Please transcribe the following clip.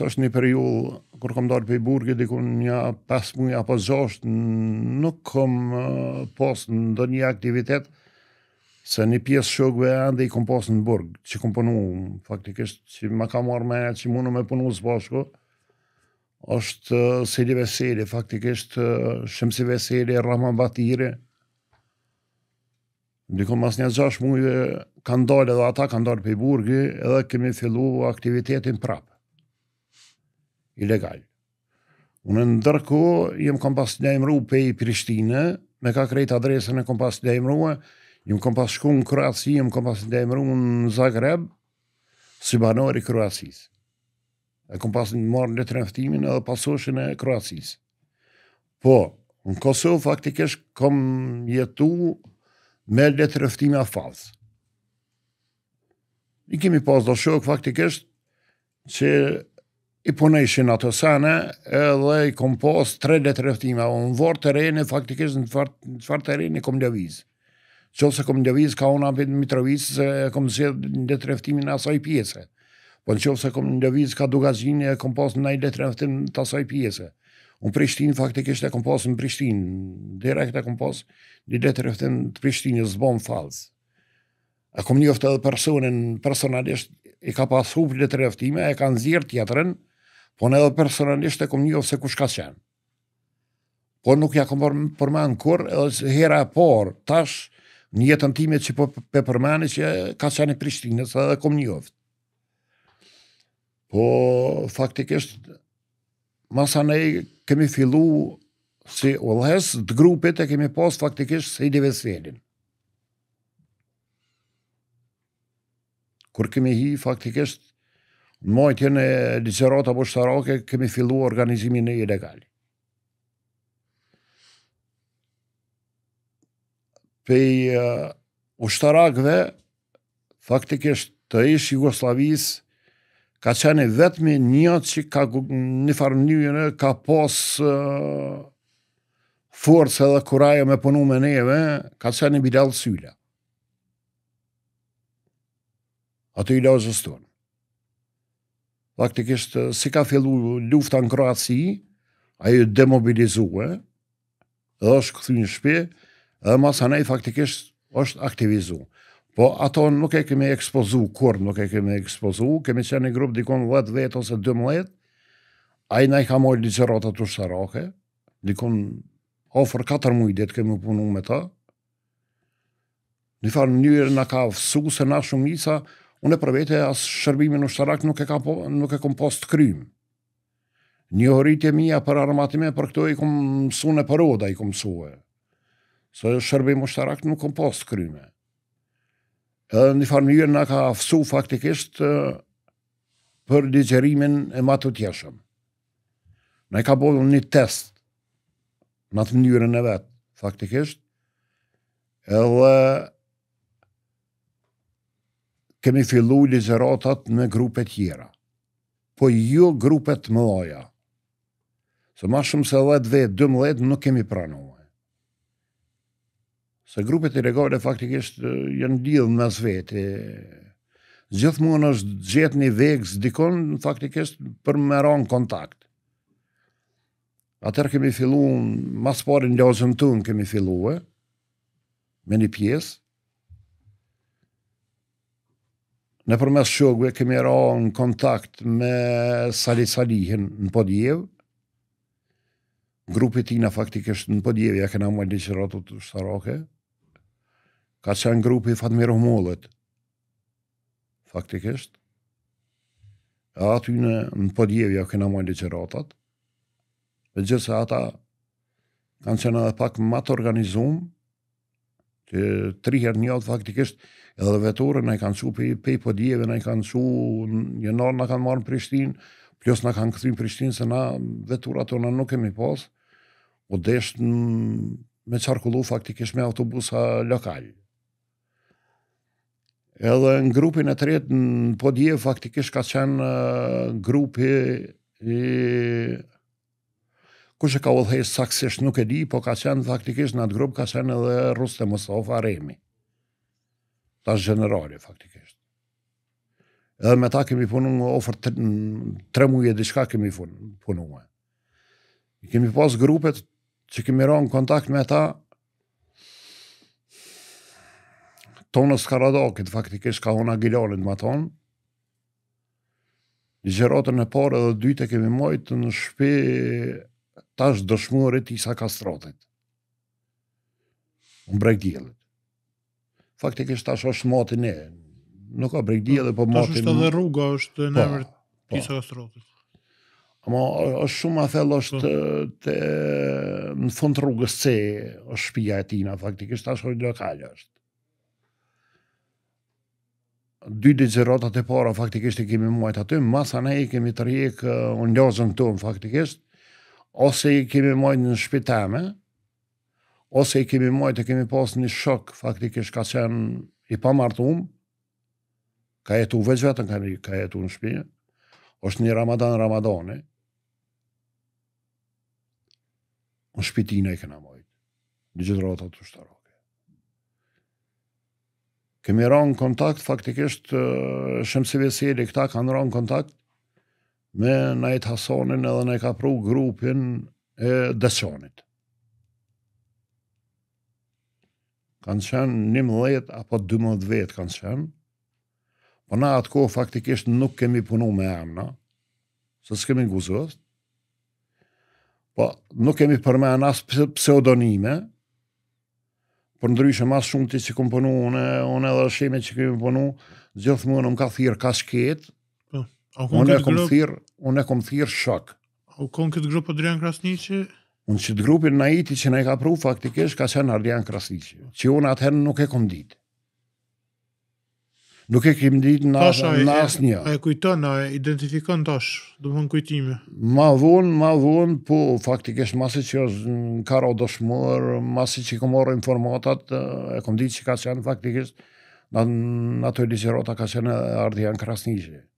që është një periull kur kom dalë për i burgi, diku një 5 muja apo zoshtë, nuk kom post në do një aktivitet, se një pjesë shokve e ande i kom post në burg, që kom punu, faktikisht që ma ka marrë me që mundu me punu së bashku, është Sili Veseli, faktikisht Shemsi Veseli, Rahman Batire, diku mas një gjash muje kanë dalë edhe ata kanë dalë për i burgi edhe kemi fillu aktivitetin prapë ilegal. Unë ndërko, jem kom pas të njëmru pe i Prishtine, me ka krejt adresën e kom pas të njëmru, jem kom pas shku në Kroaci, jem kom pas të njëmru në Zagreb, së banori Kroacis. E kom pas në marrë në trenftimin edhe pasoshin e Kroacis. Po, në Kosovë faktikisht kom jetu me në trenftimin a falsë. I kemi pas do shok faktikisht që i punëshin ato sana edhe i kom 3 tre letër rrethime un vor terren faktikisht në fort të rejnë i kom lëviz çose kom lëviz ka ona me mitroviz, se kom se në rrethimin e asaj pjese po çose kom lëviz ka dukazin e kom pas në një letër të asaj pjese un Prishtinë faktikisht e kom pas në Prishtinë direkt e kom pas në letër rrethim të Prishtinës zbon falz a kom njoftë edhe personin personalisht e ka pasup letër rrethime e kanë zier teatrin po në edhe personalisht e kom një ose kush ka qenë. Po nuk ja kom përmanë kur, edhe hera e por, tash, një jetën time që po pe përmanë që ka qenë i Prishtinës edhe kom një ofë. Po, faktikisht, masa ne kemi fillu si ulhes të grupit e kemi pos faktikisht se i dhe vesvelin. Kur kemi hi, faktikisht, në mojtjen e licerot apo shtaroke, kemi fillu organizimin e ilegali. Pej uh, shtarakve, faktikisht të ish Jugoslavis, ka qene vetëmi një që ka një farë një në ka pos uh, forcë edhe kuraja me punu me neve, ka qene Bilal syla. Ato i lozës tonë faktikisht eh, si ka fillu lufta në Kroaci, a ju demobilizue, dhe është këthy një shpi, dhe mas anaj faktikisht është aktivizu. Po ato nuk e kemi ekspozu, kur nuk e kemi ekspozu, kemi qenë një grup dikon 10 vetë ose 12, mëllet, a i nëjë ka mojë ligerotat të shtarake, dikon ofër 4 mujë ditë kemi punu me ta, një farë njërë në ka fësu se na shumisa, Unë e për vete asë shërbimin u shtarak nuk e, ka, po, nuk e kom post krym. Një horit e mija për armatime, për këto i kom su në për i kom e. Së so, shërbim u shtarak nuk kom post Edhe Një farë një në ka fësu faktikisht për digjerimin e matë tjeshëm. Në ka bodhë një test në atë mënyrën e vetë, faktikisht, edhe kemi fillu ligeratat me grupe tjera, po jo grupe të mëlaja, Se ma shumë se 10 vetë, 12 nuk kemi pranua. Se grupet i regore faktikisht janë lidhë me vetë. Gjithë mund është gjithë një vekë zdikon faktikisht për më ronë kontakt. Atër kemi fillu, mas pari në lozën tunë kemi fillu, me një pjesë, Në përmes shokve kemi ra në kontakt me Sali Salihin në Podjev. grupi tina faktik është në Podjev, ja këna më liqë ratu të shtarake. Ka qënë grupi Fatmir Humollet, faktikisht. A aty në në podjevja këna më ligjeratat. Dhe gjithë se ata kanë qenë edhe pak më të organizumë tri herë një atë faktikisht, edhe vetore në i kanë su pe i podjeve, në i kanë su një nërë në kanë marë në Prishtinë, plus në kanë në Prishtinë, se na ato në nuk kemi pas, o deshtë me qarkullu faktikisht me autobusa lokal. Edhe në grupin e tretë, në podjeve faktikisht ka qenë grupi i kush e ka udhëhej saksisht nuk e di, po ka qenë faktikisht në atë grup, ka qenë edhe ruste të remi. Ta është generali, faktikisht. Edhe me ta kemi punu në ofër tre muje, dhe qka kemi punu Kemi pas grupet që kemi ronë në kontakt me ta, tonës Karadokit, faktikisht ka unë agilonit ma tonë, Gjerotën e parë edhe dyte kemi mojtë në shpi tash dëshmuarit i sa kastrotit. Unë brek Faktikisht tash është moti ne. Nuk ka brek djelit, po moti... Tash është edhe rruga është në po, emër po. sa kastrotit. Amo, është shumë a thellë po. është të, në fund rrugës C, është shpija e tina, faktikisht tash është lokale është. Dy ligjerotat e para, faktikisht i kemi muajt aty, masa ne i kemi të rjekë, unë lozën këtu, faktikisht, ose i kemi mojtë në shpitame, ose i kemi mojtë të kemi posë një shok, faktikisht ka qenë i pa martum, ka jetu veç vetën, ka, jetu në shpinë, është një ramadan ramadoni, në shpitina i këna mojtë, një gjithë rota të shtarokë. Kemi ronë kontakt, faktikisht, eh, shëmësi veseli këta kanë ronë kontakt, me Najt Hasanin edhe ne ka pru grupin e Desonit. Kanë qenë një apo 12 mëdhet vetë kanë qenë, po na atë kohë faktikisht nuk kemi punu me emna, se s'kemi guzës, po nuk kemi përmen po as pseudonime, për ndryshë mas shumë ti që këmë punu, une edhe shime që kemi punu, gjithë më në më ka thirë ka shketë, Unë e kom thirë, unë e kom thirë shok. A u konë këtë grupë Adrian Krasnici? Unë që të grupin në iti që ne ka pru, faktikisht ka qenë Adrian Krasnici. Që unë atëherë nuk e kom ditë. Nuk e kem ditë në asë një. A e kujton, a e identifikon tash, do më në kujtime? Ma vonë, ma vonë, po, faktikisht, masë që është në karo dëshmër, masë që kom informatat, e kom ditë që ka qenë, faktikisht, në, në të edicirota ka qenë Adrian Krasnishe.